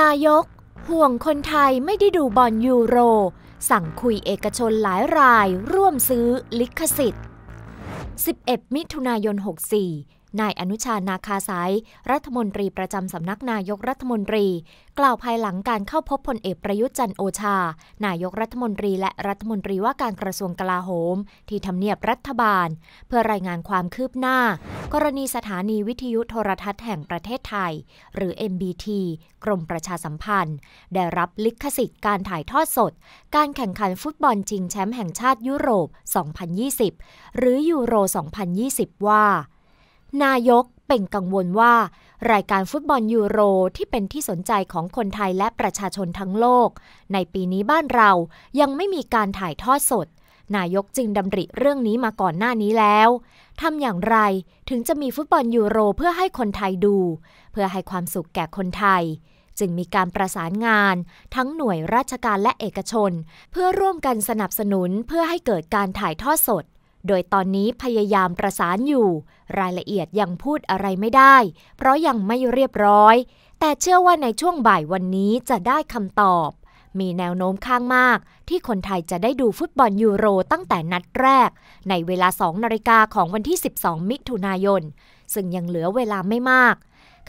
นายก ห่วงคนไทยไม่ได้ดูบอลยูโร สั่งคุยเอกชนหลายราย ร่วมซื้อลิขสิทธิ์ 11 มิถุนายน 64นายอนุชานาคาสาย รัฐมนตรีประจำสำนักนายกรัฐมนตรี กล่าวภายหลังการเข้าพบพลเอกประยุทธ์จันโอชา นายกรัฐมนตรีและรัฐมนตรีว่าการกระทรวงกลาโหม ที่ทำเนียบรัฐบาล เพื่อรายงานความคืบหน้า กรณีสถานีวิทยุโทรทัศน์แห่งประเทศไทย หรือ MBT กรมประชาสัมพันธ์ ได้รับลิขสิทธิ์การถ่ายทอดสด การแข่งขันฟุตบอลชิงแชมป์แห่งชาติยุโรป 2020 หรือยูโร 2020 ว่านายกเป็นกังวลว่า รายการฟุตบอลยูโรที่เป็นที่สนใจของคนไทยและประชาชนทั้งโลก ในปีนี้บ้านเรายังไม่มีการถ่ายทอดสด นายกจึงดำริเรื่องนี้มาก่อนหน้านี้แล้วทำอย่างไรถึงจะมีฟุตบอลยูโร เพื่อให้คนไทยดู เพื่อให้ความสุขแก่คนไทย จึงมีการประสานงาน ทั้งหน่วยราชการและเอกชน เพื่อร่วมกันสนับสนุนเพื่อให้เกิดการถ่ายทอดสดโดยตอนนี้พยายามประสานอยู่ รายละเอียดยังพูดอะไรไม่ได้ เพราะยังไม่เรียบร้อย แต่เชื่อว่าในช่วงบ่ายวันนี้จะได้คำตอบ มีแนวโน้มข้างมากที่คนไทยจะได้ดูฟุตบอลยูโรตั้งแต่นัดแรก ในเวลา 2 นาฬิกาของวันที่ 12 มิถุนายน ซึ่งยังเหลือเวลาไม่มาก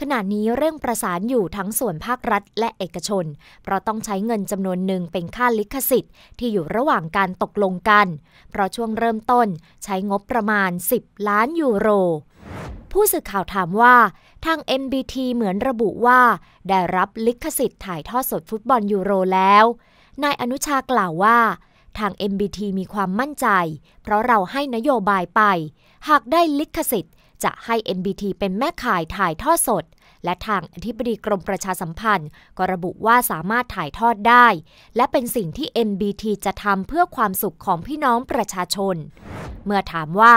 ขณะนี้เร่งประสานอยู่ทั้งส่วนภาครัฐและเอกชน เพราะต้องใช้เงินจำนวนหนึ่งเป็นค่าลิขสิทธิ์ที่อยู่ระหว่างการตกลงกัน เพราะช่วงเริ่มต้นใช้งบประมาณ 10 ล้านยูโร ผู้สื่อข่าวถามว่า ทาง MBT เหมือนระบุว่า ได้รับลิขสิทธิ์ถ่ายทอดสดฟุตบอลยูโรแล้ว นายอนุชากล่าวว่า ทาง MBT มีความมั่นใจ เพราะเราให้นโยบายไป หากได้ลิขสิทธิ์จะให้ NBT เป็นแม่ข่ายถ่ายทอดสด และทางอธิบดีกรมประชาสัมพันธ์ ก็ระบุว่าสามารถถ่ายทอดได้ และเป็นสิ่งที่ NBT จะทำเพื่อความสุขของพี่น้องประชาชน เมื่อถามว่า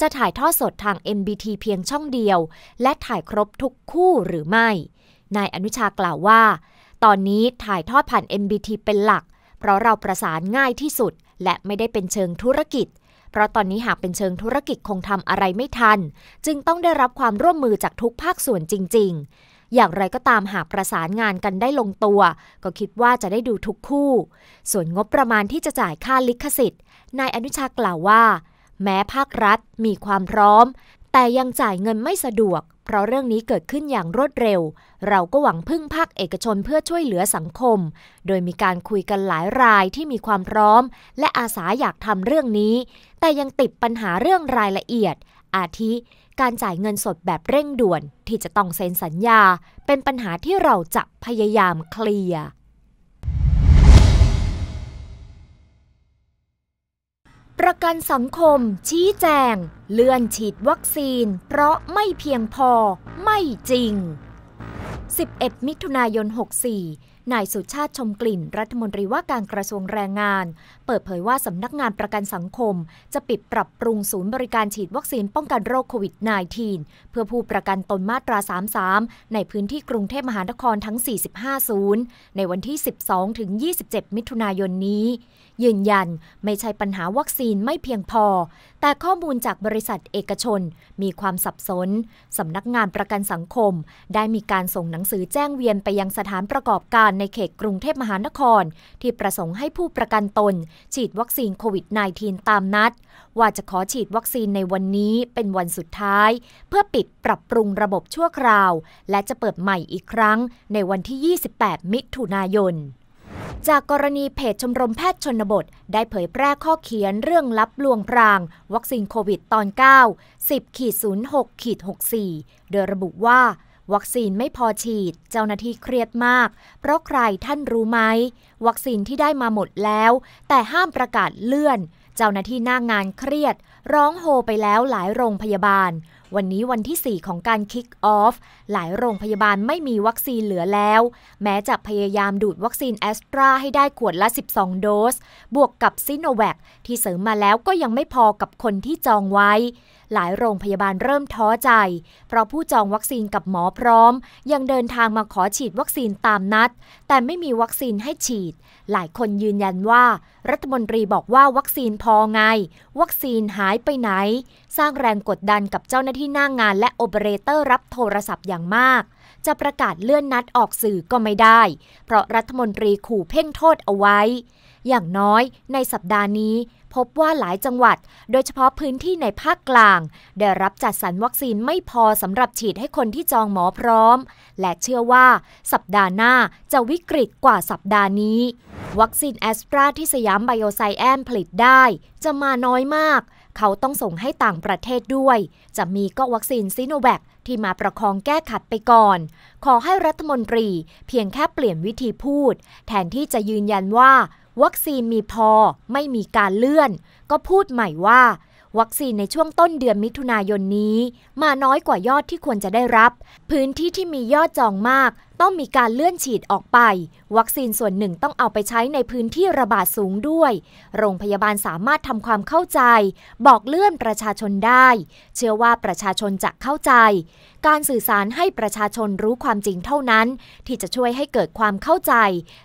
จะถ่ายทอดสดทาง n b t เพียงช่องเดียว และถ่ายครบทุกคู่หรือไม่นายอนุชากล่าวว่า ตอนนี้ถ่ายทอดผ่าน n b t เป็นหลัก เพราะเราประสานง่ายที่สุดและไม่ได้เป็นเชิงธุรกิจพราะตอนนี้หากเป็นเชิงธุรกิจคงทำอะไรไม่ทัน จึงต้องได้รับความร่วมมือจากทุกภาคส่วนจริงๆ อย่างไรก็ตามหากประสานงานกันได้ลงตัว ก็คิดว่าจะได้ดูทุกคู่ ส่วนงบประมาณที่จะจ่ายค่าลิขสิทธิ์นายอนุชากล่าวว่า แม้ภาครัฐมีความพร้อมแต่ยังจ่ายเงินไม่สะดวก เพราะเรื่องนี้เกิดขึ้นอย่างรวดเร็ว เราก็หวังพึ่งภาคเอกชนเพื่อช่วยเหลือสังคม โดยมีการคุยกันหลายรายที่มีความพร้อม และอาสาอยากทำเรื่องนี้ แต่ยังติดปัญหาเรื่องรายละเอียด อาทิการจ่ายเงินสดแบบเร่งด่วน ที่จะต้องเซ็นสัญญา เป็นปัญหาที่เราจะพยายามเคลียร์ประกันสังคม ชี้แจง เลื่อนฉีดวัคซีน เพราะไม่เพียงพอไม่จริง 11 มิถุนายน 64 นายสุชาติชมกลิ่น รัฐมนตรีว่าการกระทรวงแรงงาน เปิดเผยว่าสำนักงานประกันสังคม จะปิดปรับปรุงศูนย์บริการฉีดวัคซีนป้องกันโรคโควิด -19 เพื่อผู้ประกันตนมาตรา 33 ในพื้นที่กรุงเทพมหานครทั้ง 45ศูนย์ในวันที่ 12 ถึง 27 มิถุนายนนี้ยืนยันไม่ใช่ปัญหาวัคซีนไม่เพียงพอ แต่ข้อมูลจากบริษัทเอกชนมีความสับสนสำนักงานประกันสังคมได้มีการส่งหนังสือแจ้งเวียนไปยังสถานประกอบการในเขตกรุงเทพมหานคร ที่ประสงค์ให้ผู้ประกันตนฉีดวัคซีนโควิด -19 ตามนัด ว่าจะขอฉีดวัคซีนในวันนี้เป็นวันสุดท้าย เพื่อปิดปรับปรุงระบบชั่วคราว และจะเปิดใหม่อีกครั้ง ในวันที่ 28 มิถุนายนจากกรณีเพจชมรมแพทย์ชนบทได้เผยแพร่ข้อเขียนเรื่องลับลวงพราง วัคซีนโควิดตอน9 10ขีด06ขีด64 โดยระบุว่า วัคซีนไม่พอฉีดเจ้าหน้าที่เครียดมาก เพราะใครท่านรู้ไหม วัคซีนที่ได้มาหมดแล้ว แต่ห้ามประกาศเลื่อน เจ้าหน้าที่หน้างานเครียด ร้องโฮไปแล้วหลายโรงพยาบาล วันนี้วันที่ 4 ของการคิกออฟหลายโรงพยาบาลไม่มีวัคซีนเหลือแล้วแม้จะพยายามดูดวัคซีนแอสตราให้ได้ขวดละ 12 โดส บวกกับซิโนแวคที่เสริมมาแล้วก็ยังไม่พอกับคนที่จองไว้ หลายโรงพยาบาลเริ่มท้อใจ เพราะผู้จองวัคซีนกับหมอพร้อม ยังเดินทางมาขอฉีดวัคซีนตามนัด แต่ไม่มีวัคซีนให้ฉีด หลายคนยืนยันว่า รัฐมนตรีบอกว่าวัคซีนพอไง วัคซีนหายไปไหน สร้างแรงกดดันกับเจ้าหน้าที่หน้างงาน และโอเปอเรเตอร์ รับโทรศัพท์อย่างางมาก จะประกาศเลื่อนนัดออกสื่อก็ไม่ได้ เพราะรัฐมนตรีขู่เพ่งโทษเอาไว้ อย่างน้อยในสัปดาห์นี้พบว่าหลายจังหวัดโดยเฉพาะพื้นที่ในภาคกลาง ได้รับจัดสรรวัคซีนไม่พอสำหรับฉีดให้คนที่จองหมอพร้อม และเชื่อว่าสัปดาห์หน้าจะวิกฤตกว่าสัปดาห์นี้ วัคซีนแอสตราที่สยามไบโอไซแอนผลิตได้ จะมาน้อยมาก เขาต้องส่งให้ต่างประเทศด้วย จะมีก็วัคซีนซิโนแวคที่มาประคองแก้ขัดไปก่อน ขอให้รัฐมนตรีเพียงแค่เปลี่ยนวิธีพูด แทนที่จะยืนยันว่าวัคซีนมีพอไม่มีการเลื่อน ก็พูดใหม่ว่า วัคซีนในช่วงต้นเดือนมิถุนายนนี้ มาน้อยกว่ายอดที่ควรจะได้รับ พื้นที่ที่มียอดจองมากต้องมีการเลื่อนฉีดออกไป วัคซีนส่วนหนึ่งต้องเอาไปใช้ในพื้นที่ระบาดสูงด้วย โรงพยาบาลสามารถทำความเข้าใจ บอกเลื่อนประชาชนได้ เชื่อว่าประชาชนจะเข้าใจ การสื่อสารให้ประชาชนรู้ความจริงเท่านั้น ที่จะช่วยให้เกิดความเข้าใจ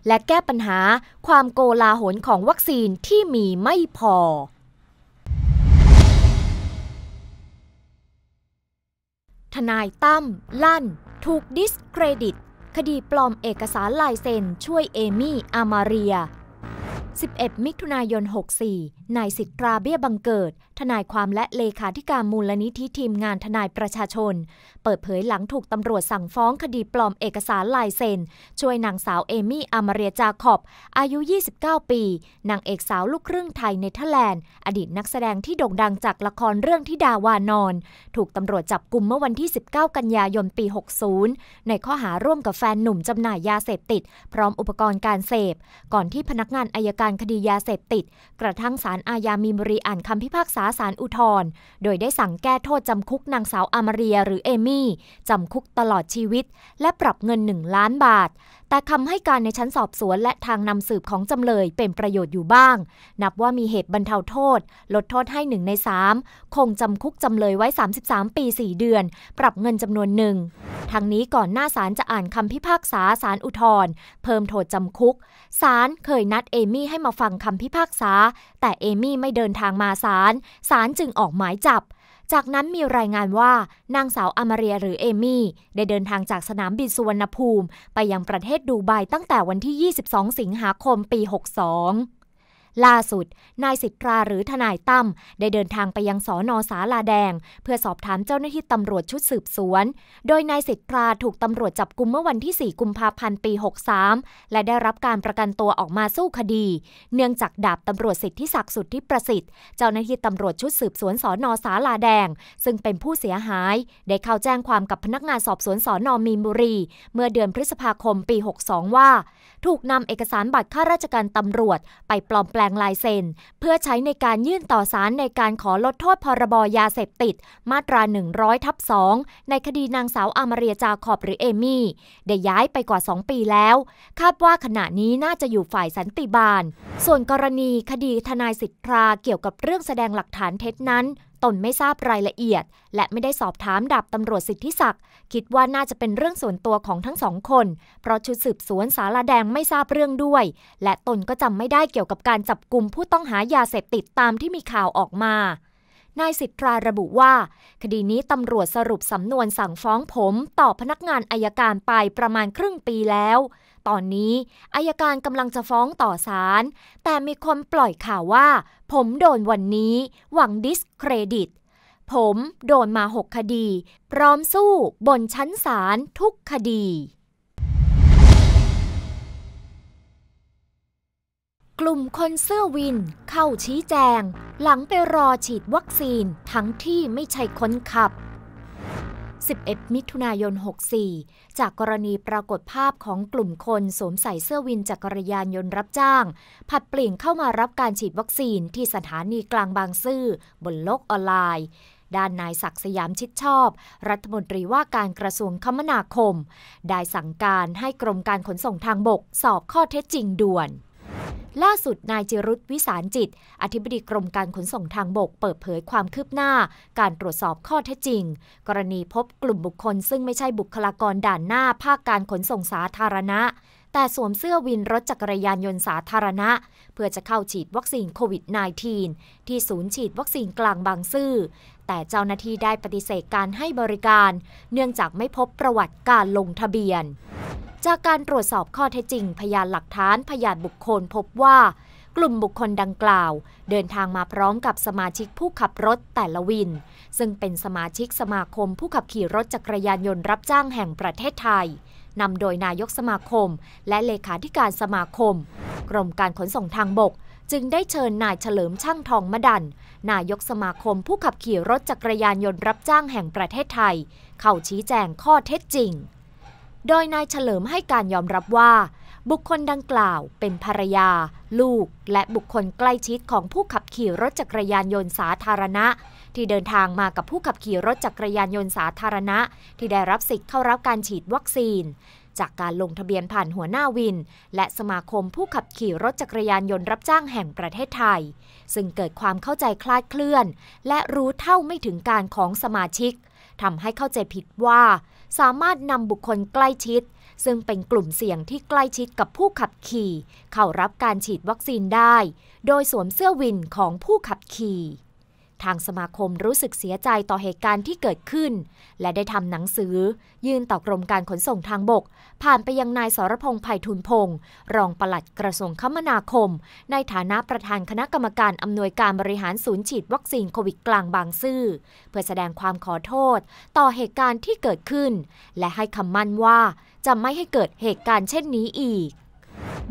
และแก้ปัญหาความโกลาหลของวัคซีนที่มีไม่พอ ทนายตั้มลั่น ถูกดิสเครดิตคดีปลอมเอกสารลายเซ็นช่วยเอมี่ อามาเรีย11 มิถุนายน 64นายสิทธราเบี้ยบังเกิด ทนายความและเลขาธิการมูลนิธิทีมงานทนายประชาชน เปิดเผยหลังถูกตำรวจสั่งฟ้องคดีปลอมเอกสารลายเซ็น ช่วยนางสาวเอมี่อามาเรียจาขอบ อายุ 29 ปี นางเอกสาวลูกครึ่งไทยในเธอร์แลนด์ อดีตนักแสดงที่โด่งดังจากละครเรื่องที่ดาวานอน ถูกตำรวจจับกลุ่มเมื่อวันที่ 19 กันยายนปี 60 ในข้อหาร่วมกับแฟนหนุ่มจำหน่ายยาเสพติด พร้อมอุปกรณ์การเสพ ก่อนที่พนักงานอายการคดียาเสพติด กระทั่งสารอาญามีนบุรีอ่านคำพิพากษาสารอุทธรโดยได้สั่งแก้โทษจำคุกนางสาวอามาเรียหรือเอมี่ จำคุกตลอดชีวิต และปรับเงิน 1 ล้านบาท แต่คำให้การในชั้นสอบสวนและทางนำสืบของจำเลยเป็นประโยชน์อยู่บ้าง นับว่ามีเหตุบรรเทาโทษ ลดโทษให้หนึ่งในสามคงจำคุกจำเลยไว้ 33 ปี 4 เดือน ปรับเงินจำนวนหนึ่งทางนี้ก่อนหน้าศาลจะอ่านคำพิพากษาศาลอุทธร์เพิ่มโทษจำคุกศาลเคยนัดเอมี่ให้มาฟังคำพิพากษา แต่เอมี่ไม่เดินทางมาศาลศาลจึงออกหมายจับ จากนั้นมีรายงานว่านางสาวอามาเรียหรือเอมี่ ได้เดินทางจากสนามบินสุวรรณภูมิ ไปยังประเทศดูไบตั้งแต่วันที่ 22 สิงหาคมปี 62ล่าสุด นายสิทธาหรือทนายตั้มได้เดินทางไปยังสอนอสาลาแดง เพื่อสอบถามเจ้าหน้าที่ตำรวจชุดสืบสวน โดยนายสิทธาถูกตำรวจจับกุมเมื่อวันที่4กุมภาพันธ์ปี63 และได้รับการประกันตัวออกมาสู้คดี เนื่องจากดาบตำรวจสิทธิศักดิ์สุทธิประสิทธิ์เจ้าหน้าที่ตำรวจชุดสืบสวนสอนอสาลาแดง ซึ่งเป็นผู้เสียหาย ได้เข้าแจ้งความกับพนักงานสอบสวนสอนอมีนบุรีเมื่อเดือนพฤษภาคมปี62ว่าถูกนำเอกสารบัตรข้าราชการตำรวจ ไปปลอมแปลงลายเซ็นเพื่อใช้ในการยื่นต่อศาลในการขอลดโทษพรบยาเสพติดมาตรา 100ทับ2ในคดีนางสาวอามาเรียจาขอบหรือเอมี่ ได้ย้ายไปกว่า 2 ปีแล้ว คาดว่าขณะนี้น่าจะอยู่ฝ่ายสันติบาล ส่วนกรณีคดีทนายสิทธาเกี่ยวกับเรื่องแสดงหลักฐานเท็จนั้นตนไม่ทราบรายละเอียด และไม่ได้สอบถามดาบตำรวจสิทธิศักดิ์คิดว่าน่าจะเป็นเรื่องส่วนตัวของทั้งสองคน เพราะชุดสืบสวนสาราแดงไม่ทราบเรื่องด้วย และตนก็จำไม่ได้เกี่ยวกับการจับกลุ่มผู้ต้องหายาเสพติดตามที่มีข่าวออกมานายสิทธาระบุว่า คดีนี้ตำรวจสรุปสำนวนสั่งฟ้องผม ต่อพนักงานอายการไปประมาณครึ่งปีแล้วตอนนี้อายการกำลังจะฟ้องต่อศาล แต่มีคนปล่อยข่าวว่า ผมโดนวันนี้หวังดิสเครดิต ผมโดนมาหกคดี พร้อมสู้บนชั้นศาลทุกคดี กลุ่มคนเสื้อวินเข้าชี้แจง หลังไปรอฉีดวัคซีนทั้งที่ไม่ใช่คนขับ11 มิถุนายน 64 จากกรณีปรากฏภาพของกลุ่มคนสวมใส่เสื้อวินจักรยานยนต์รับจ้าง ผัดเปลี่ยนเข้ามารับการฉีดวัคซีนที่สถานีกลางบางซื่อบนโลกออนไลน์ ด้านนายศักสยามชิดชอบ รัฐมนตรีว่าการกระทรวงคมนาคม ได้สั่งการให้กรมการขนส่งทางบก สอบข้อเท็จจริงด่วนล่าสุดนายจิรุตวิสารจิต อธิบดีกรมการขนส่งทางบกเปิดเผยความคืบหน้า การตรวจสอบข้อเท็จจริง กรณีพบกลุ่มบุคคล ซึ่งไม่ใช่บุคลากรด่านหน้า ภาคการขนส่งสาธารณะแต่สวมเสื้อวินรถจักรยานยนต์สาธารณะเพื่อจะเข้าฉีดวัคซีนโควิด -19 ที่ศูนย์ฉีดวัคซีนกลางบางซื่อแต่เจ้าหน้าที่ได้ปฏิเสธการให้บริการ เนื่องจากไม่พบประวัติการลงทะเบียน จากการตรวจสอบข้อเท็จจริง พยานหลักฐานพยานบุคคลพบว่า กลุ่มบุคคลดังกล่าว เดินทางมาพร้อมกับสมาชิกผู้ขับรถแต่ละวิน ซึ่งเป็นสมาชิกสมาคมผู้ขับขี่รถจักรยานยนต์รับจ้างแห่งประเทศไทยนำโดยนายกสมาคมและเลขาธิการสมาคม กรมการขนส่งทางบก จึงได้เชิญนายเฉลิมช่างทองมดันนายกสมาคมผู้ขับขี่รถจักรยานยนต์รับจ้างแห่งประเทศไทยเข้าชี้แจงข้อเท็จจริง โดยนายเฉลิมให้การยอมรับว่า บุคคลดังกล่าวเป็นภรรยา ลูก และบุคคลใกล้ชิดของผู้ขับขี่รถจักรยานยนต์สาธารณะที่เดินทางมากับผู้ขับขี่รถจักรยานยนต์สาธารณะ ที่ได้รับสิทธิ์เข้ารับการฉีดวัคซีน จากการลงทะเบียนผ่านหัวหน้าวิน และสมาคมผู้ขับขี่รถจักรยานยนต์รับจ้างแห่งประเทศไทย ซึ่งเกิดความเข้าใจคลาดเคลื่อน และรู้เท่าไม่ถึงการของสมาชิกทำให้เข้าใจผิดว่า สามารถนำบุคคลใกล้ชิด ซึ่งเป็นกลุ่มเสี่ยงที่ใกล้ชิดกับผู้ขับขี่เข้ารับการฉีดวัคซีนได้ โดยสวมเสื้อวินของผู้ขับขี่ทางสมาคมรู้สึกเสียใจต่อเหตุการณ์ที่เกิดขึ้น และได้ทำหนังสือ ยื่นต่อกรมการขนส่งทางบก ผ่านไปยังนายสรพงษ์ไผ่ทุนพงศ์รองปลัดกระทรวงคมนาคม ในฐานะประธานคณะกรรมการอำนวยการบริหารศูนย์ฉีดวัคซีนโควิดกลางบางซื่อเพื่อแสดงความขอโทษ ต่อเหตุการณ์ที่เกิดขึ้น และให้คำมั่นว่าจะไม่ให้เกิดเหตุการณ์เช่นนี้อีก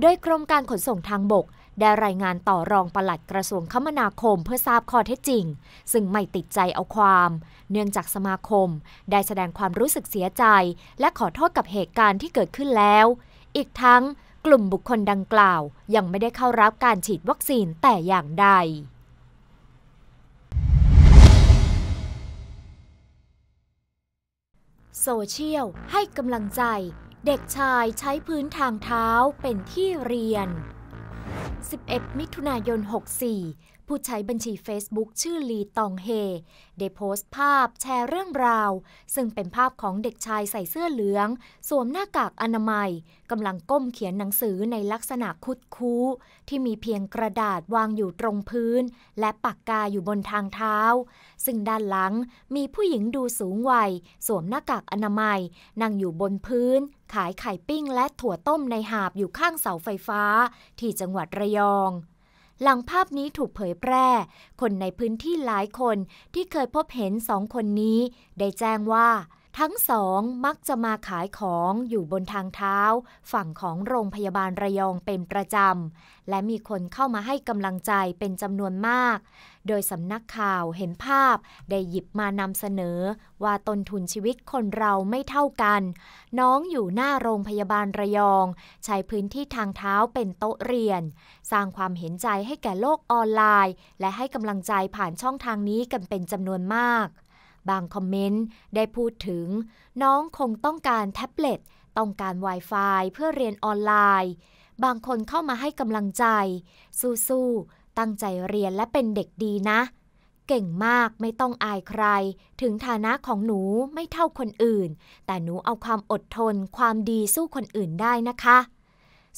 โดยกรมการขนส่งทางบกได้รายงานต่อรองปลัดกระทรวงคมนาคมเพื่อทราบข้อเท็จจริง ซึ่งไม่ติดใจเอาความ เนื่องจากสมาคมได้แสดงความรู้สึกเสียใจ และขอโทษกับเหตุการณ์ที่เกิดขึ้นแล้ว อีกทั้งกลุ่มบุคคลดังกล่าว ยังไม่ได้เข้ารับการฉีดวัคซีนแต่อย่างใด โซเชียลให้กำลังใจ เด็กชายใช้พื้นทางเท้าเป็นที่เรียน11 มิถุนายน 64ผู้ใช้บัญชี Facebook ชื่อลีตองเฮได้โพสต์ภาพแชร์เรื่องราวซึ่งเป็นภาพของเด็กชายใส่เสื้อเหลือง สวมหน้ากากอนามัย กำลังก้มเขียนหนังสือในลักษณะคุดคู้ที่มีเพียงกระดาษวางอยู่ตรงพื้นและปากกาอยู่บนทางเท้า ซึ่งด้านหลังมีผู้หญิงดูสูงวัยสวมหน้ากากอนามัยนั่งอยู่บนพื้นขายไข่ปิ้งและถั่วต้มในหาบอยู่ข้างเสาไฟฟ้าที่จังหวัดระยองหลังภาพนี้ถูกเผยแพร่ คนในพื้นที่หลายคน ที่เคยพบเห็นสองคนนี้ ได้แจ้งว่าทั้งสองมักจะมาขายของอยู่บนทางเท้า ฝั่งของโรงพยาบาลระยองเป็นประจำและมีคนเข้ามาให้กำลังใจเป็นจำนวนมาก โดยสำนักข่าวเห็นภาพได้หยิบมานำเสนอ ว่าต้นทุนชีวิตคนเราไม่เท่ากัน น้องอยู่หน้าโรงพยาบาลระยอง ใช้พื้นที่ทางเท้าเป็นโต๊ะเรียน สร้างความเห็นใจให้แก่โลกออนไลน์ และให้กำลังใจผ่านช่องทางนี้กันเป็นจำนวนมากบางคอมเมนต์ ได้พูดถึง น้องคงต้องการแท็บเล็ตต้องการ Wi-Fi เพื่อเรียนออนไลน์ บางคนเข้ามาให้กำลังใจ สู้ๆ ตั้งใจเรียนและเป็นเด็กดีนะ เก่งมากไม่ต้องอายใครถึงฐานะของหนูไม่เท่าคนอื่น แต่หนูเอาความอดทนความดีสู้คนอื่นได้นะคะ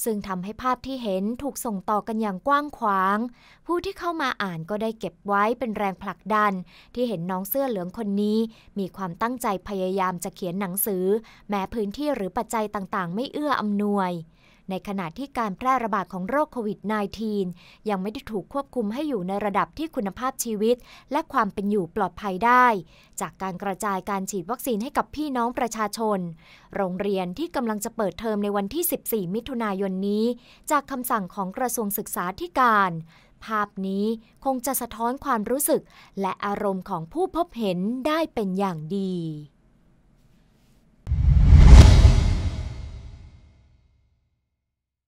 ซึ่งทำให้ภาพที่เห็นถูกส่งต่อกันอย่างกว้างขวาง ผู้ที่เข้ามาอ่านก็ได้เก็บไว้เป็นแรงผลักดัน ที่เห็นน้องเสื้อเหลืองคนนี้ มีความตั้งใจพยายามจะเขียนหนังสือ แม้พื้นที่หรือปัจจัยต่างๆ ไม่เอื้ออำนวยในขณะที่การแพร่ระบาดของโรคโควิด -19 ยังไม่ได้ถูกควบคุมให้อยู่ในระดับที่คุณภาพชีวิต และความเป็นอยู่ปลอดภัยได้ จากการกระจายการฉีดวัคซีนให้กับพี่น้องประชาชน โรงเรียนที่กำลังจะเปิดเทอมในวันที่ 14 มิถุนายนนี้ จากคำสั่งของกระทรวงศึกษาธิการ ภาพนี้คงจะสะท้อนความรู้สึก และอารมณ์ของผู้พบเห็นได้เป็นอย่างดี